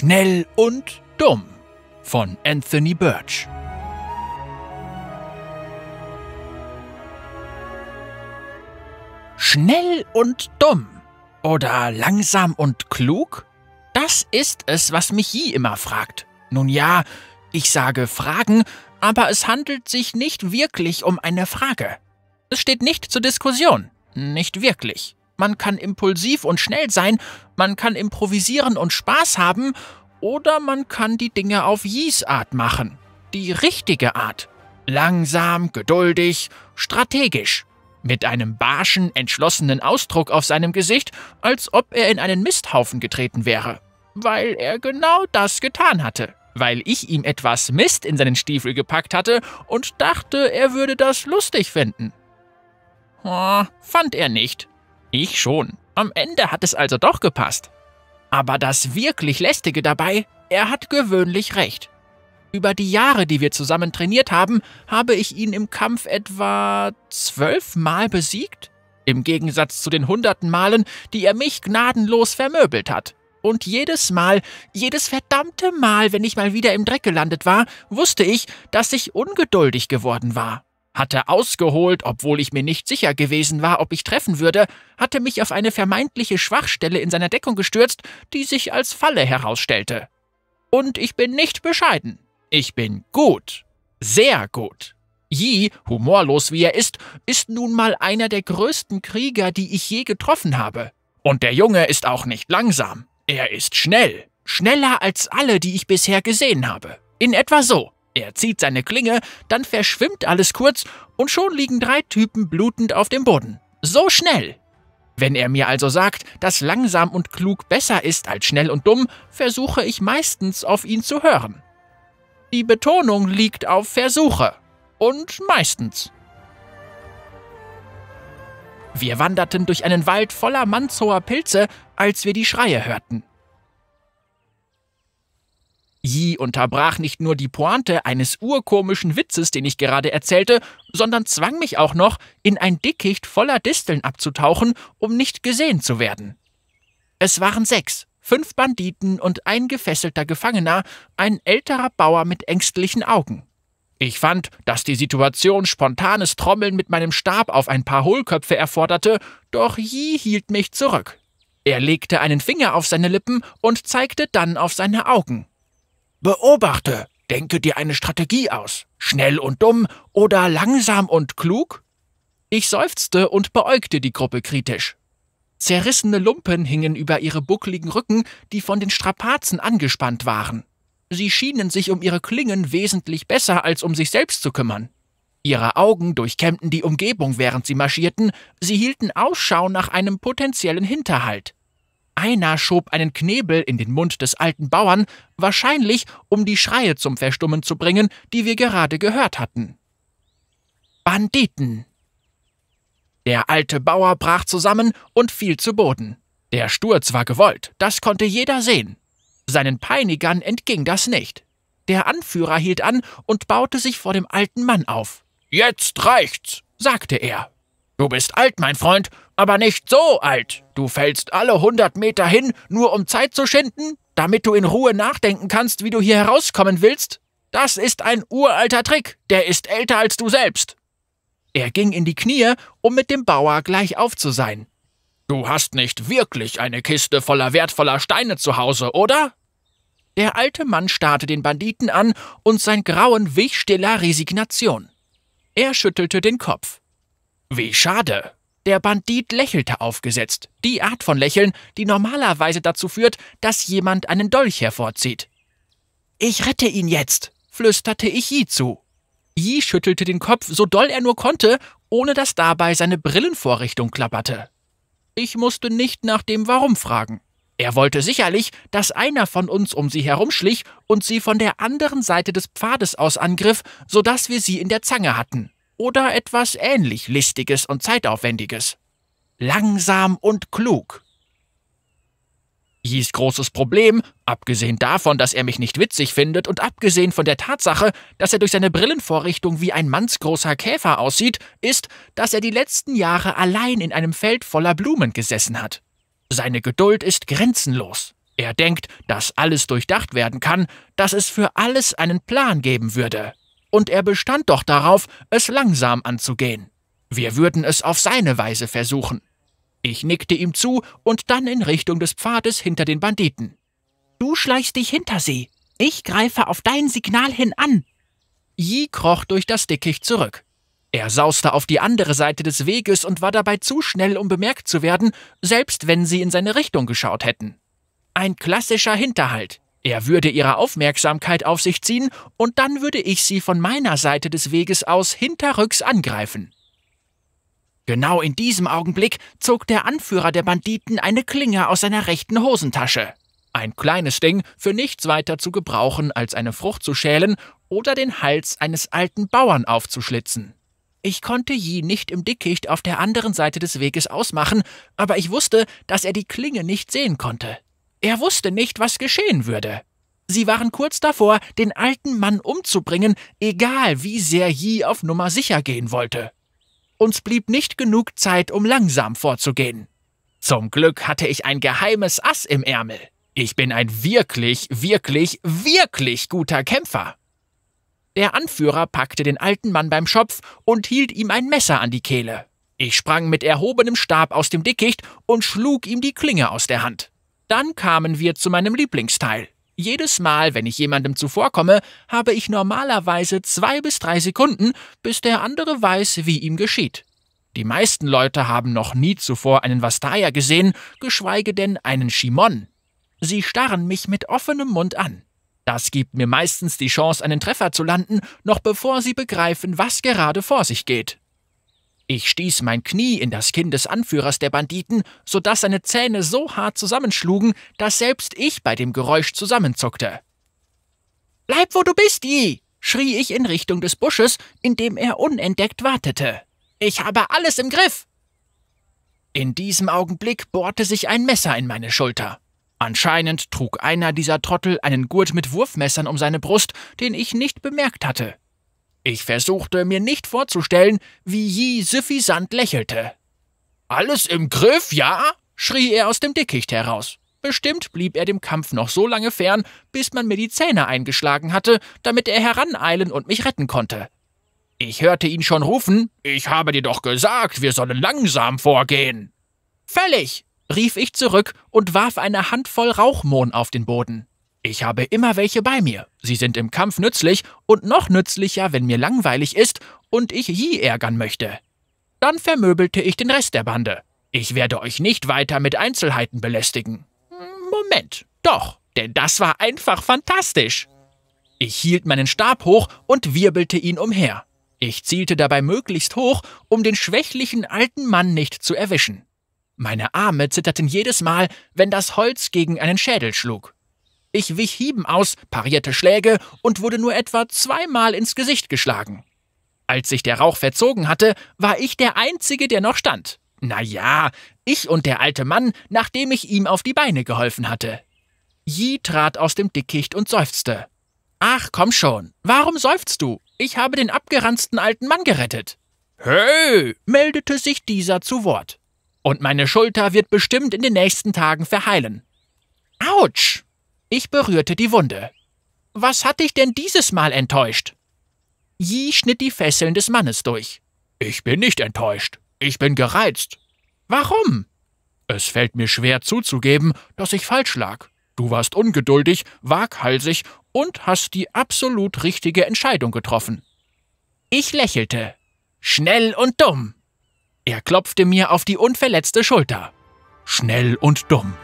Schnell und Dumm von Anthony Birch. Schnell und dumm oder langsam und klug? Das ist es, was mich je immer fragt. Nun ja, ich sage Fragen, aber es handelt sich nicht wirklich um eine Frage. Es steht nicht zur Diskussion. Nicht wirklich man kann impulsiv und schnell sein, man kann improvisieren und Spaß haben, oder man kann die Dinge auf Yis Art machen. Die richtige Art. Langsam, geduldig, strategisch. Mit einem barschen, entschlossenen Ausdruck auf seinem Gesicht, als ob er in einen Misthaufen getreten wäre. Weil er genau das getan hatte. Weil ich ihm etwas Mist in seinen Stiefel gepackt hatte und dachte, er würde das lustig finden. Oh, fand er nicht. Ich schon. Am Ende hat es also doch gepasst. Aber das wirklich lästige dabei, er hat gewöhnlich recht. Über die Jahre, die wir zusammen trainiert haben, habe ich ihn im Kampf etwa zwölfmal besiegt, im Gegensatz zu den hunderten Malen, die er mich gnadenlos vermöbelt hat. Und jedes Mal, jedes verdammte Mal, wenn ich mal wieder im Dreck gelandet war, wusste ich, dass ich ungeduldig geworden war hatte ausgeholt, obwohl ich mir nicht sicher gewesen war, ob ich treffen würde, hatte mich auf eine vermeintliche Schwachstelle in seiner Deckung gestürzt, die sich als Falle herausstellte. Und ich bin nicht bescheiden. Ich bin gut. Sehr gut. Yi, humorlos wie er ist, ist nun mal einer der größten Krieger, die ich je getroffen habe. Und der Junge ist auch nicht langsam. Er ist schnell. Schneller als alle, die ich bisher gesehen habe. In etwa so. Er zieht seine Klinge, dann verschwimmt alles kurz und schon liegen drei Typen blutend auf dem Boden. So schnell! Wenn er mir also sagt, dass langsam und klug besser ist als schnell und dumm, versuche ich meistens auf ihn zu hören. Die Betonung liegt auf Versuche. Und meistens. Wir wanderten durch einen Wald voller Mannshoher Pilze, als wir die Schreie hörten. Yi unterbrach nicht nur die Pointe eines urkomischen Witzes, den ich gerade erzählte, sondern zwang mich auch noch, in ein Dickicht voller Disteln abzutauchen, um nicht gesehen zu werden. Es waren sechs, fünf Banditen und ein gefesselter Gefangener, ein älterer Bauer mit ängstlichen Augen. Ich fand, dass die Situation spontanes Trommeln mit meinem Stab auf ein paar Hohlköpfe erforderte, doch Yi hielt mich zurück. Er legte einen Finger auf seine Lippen und zeigte dann auf seine Augen. Beobachte, denke dir eine Strategie aus. Schnell und dumm oder langsam und klug? Ich seufzte und beäugte die Gruppe kritisch. Zerrissene Lumpen hingen über ihre buckligen Rücken, die von den Strapazen angespannt waren. Sie schienen sich um ihre Klingen wesentlich besser als um sich selbst zu kümmern. Ihre Augen durchkämmten die Umgebung, während sie marschierten, sie hielten Ausschau nach einem potenziellen Hinterhalt. Einer schob einen Knebel in den Mund des alten Bauern, wahrscheinlich um die Schreie zum Verstummen zu bringen, die wir gerade gehört hatten. Banditen. Der alte Bauer brach zusammen und fiel zu Boden. Der Sturz war gewollt, das konnte jeder sehen. Seinen Peinigern entging das nicht. Der Anführer hielt an und baute sich vor dem alten Mann auf. Jetzt reicht's, sagte er. Du bist alt, mein Freund, aber nicht so alt. Du fällst alle hundert Meter hin, nur um Zeit zu schinden, damit du in Ruhe nachdenken kannst, wie du hier herauskommen willst. Das ist ein uralter Trick, der ist älter als du selbst. Er ging in die Knie, um mit dem Bauer gleich auf zu sein. Du hast nicht wirklich eine Kiste voller wertvoller Steine zu Hause, oder? Der alte Mann starrte den Banditen an und sein Grauen wich stiller Resignation. Er schüttelte den Kopf. Wie schade. Der Bandit lächelte aufgesetzt, die Art von Lächeln, die normalerweise dazu führt, dass jemand einen Dolch hervorzieht. Ich rette ihn jetzt, flüsterte ich Yi zu. Yi schüttelte den Kopf so doll er nur konnte, ohne dass dabei seine Brillenvorrichtung klapperte. Ich musste nicht nach dem Warum fragen. Er wollte sicherlich, dass einer von uns um sie herumschlich und sie von der anderen Seite des Pfades aus angriff, sodass wir sie in der Zange hatten oder etwas ähnlich Listiges und Zeitaufwendiges. Langsam und klug. Jis großes Problem, abgesehen davon, dass er mich nicht witzig findet und abgesehen von der Tatsache, dass er durch seine Brillenvorrichtung wie ein mannsgroßer Käfer aussieht, ist, dass er die letzten Jahre allein in einem Feld voller Blumen gesessen hat. Seine Geduld ist grenzenlos. Er denkt, dass alles durchdacht werden kann, dass es für alles einen Plan geben würde und er bestand doch darauf, es langsam anzugehen. Wir würden es auf seine Weise versuchen. Ich nickte ihm zu und dann in Richtung des Pfades hinter den Banditen. Du schleichst dich hinter sie. Ich greife auf dein Signal hin an. Yi kroch durch das Dickicht zurück. Er sauste auf die andere Seite des Weges und war dabei zu schnell, um bemerkt zu werden, selbst wenn sie in seine Richtung geschaut hätten. Ein klassischer Hinterhalt. Er würde ihre Aufmerksamkeit auf sich ziehen, und dann würde ich sie von meiner Seite des Weges aus hinterrücks angreifen. Genau in diesem Augenblick zog der Anführer der Banditen eine Klinge aus seiner rechten Hosentasche. Ein kleines Ding, für nichts weiter zu gebrauchen, als eine Frucht zu schälen oder den Hals eines alten Bauern aufzuschlitzen. Ich konnte Yi nicht im Dickicht auf der anderen Seite des Weges ausmachen, aber ich wusste, dass er die Klinge nicht sehen konnte. Er wusste nicht, was geschehen würde. Sie waren kurz davor, den alten Mann umzubringen, egal wie sehr Yi auf Nummer sicher gehen wollte. Uns blieb nicht genug Zeit, um langsam vorzugehen. Zum Glück hatte ich ein geheimes Ass im Ärmel. Ich bin ein wirklich, wirklich, wirklich guter Kämpfer. Der Anführer packte den alten Mann beim Schopf und hielt ihm ein Messer an die Kehle. Ich sprang mit erhobenem Stab aus dem Dickicht und schlug ihm die Klinge aus der Hand. Dann kamen wir zu meinem Lieblingsteil. Jedes Mal, wenn ich jemandem zuvorkomme, habe ich normalerweise zwei bis drei Sekunden, bis der andere weiß, wie ihm geschieht. Die meisten Leute haben noch nie zuvor einen Vastaya gesehen, geschweige denn einen Shimon. Sie starren mich mit offenem Mund an. Das gibt mir meistens die Chance, einen Treffer zu landen, noch bevor sie begreifen, was gerade vor sich geht. Ich stieß mein Knie in das Kinn des Anführers der Banditen, so daß seine Zähne so hart zusammenschlugen, dass selbst ich bei dem Geräusch zusammenzuckte. Bleib, wo du bist, Yi! schrie ich in Richtung des Busches, in dem er unentdeckt wartete. Ich habe alles im Griff! In diesem Augenblick bohrte sich ein Messer in meine Schulter. Anscheinend trug einer dieser Trottel einen Gurt mit Wurfmessern um seine Brust, den ich nicht bemerkt hatte. Ich versuchte mir nicht vorzustellen, wie Yi süffisant lächelte. Alles im Griff, ja? schrie er aus dem Dickicht heraus. Bestimmt blieb er dem Kampf noch so lange fern, bis man mir die Zähne eingeschlagen hatte, damit er heraneilen und mich retten konnte. Ich hörte ihn schon rufen, ich habe dir doch gesagt, wir sollen langsam vorgehen. Völlig, rief ich zurück und warf eine Handvoll Rauchmohn auf den Boden. Ich habe immer welche bei mir. Sie sind im Kampf nützlich und noch nützlicher, wenn mir langweilig ist und ich Yi ärgern möchte. Dann vermöbelte ich den Rest der Bande. Ich werde euch nicht weiter mit Einzelheiten belästigen. Hm, Moment, doch, denn das war einfach fantastisch. Ich hielt meinen Stab hoch und wirbelte ihn umher. Ich zielte dabei möglichst hoch, um den schwächlichen alten Mann nicht zu erwischen. Meine Arme zitterten jedes Mal, wenn das Holz gegen einen Schädel schlug. Ich wich hieben aus, parierte Schläge und wurde nur etwa zweimal ins Gesicht geschlagen. Als sich der Rauch verzogen hatte, war ich der Einzige, der noch stand. Na ja, ich und der alte Mann, nachdem ich ihm auf die Beine geholfen hatte. Yi trat aus dem Dickicht und seufzte. Ach, komm schon, warum seufzt du? Ich habe den abgeranzten alten Mann gerettet. Hey, meldete sich dieser zu Wort. Und meine Schulter wird bestimmt in den nächsten Tagen verheilen. Autsch, ich berührte die Wunde. Was hat dich denn dieses Mal enttäuscht? Yi schnitt die Fesseln des Mannes durch. Ich bin nicht enttäuscht. Ich bin gereizt. Warum? Es fällt mir schwer zuzugeben, dass ich falsch lag. Du warst ungeduldig, waghalsig und hast die absolut richtige Entscheidung getroffen. Ich lächelte. Schnell und dumm. Er klopfte mir auf die unverletzte Schulter. Schnell und dumm.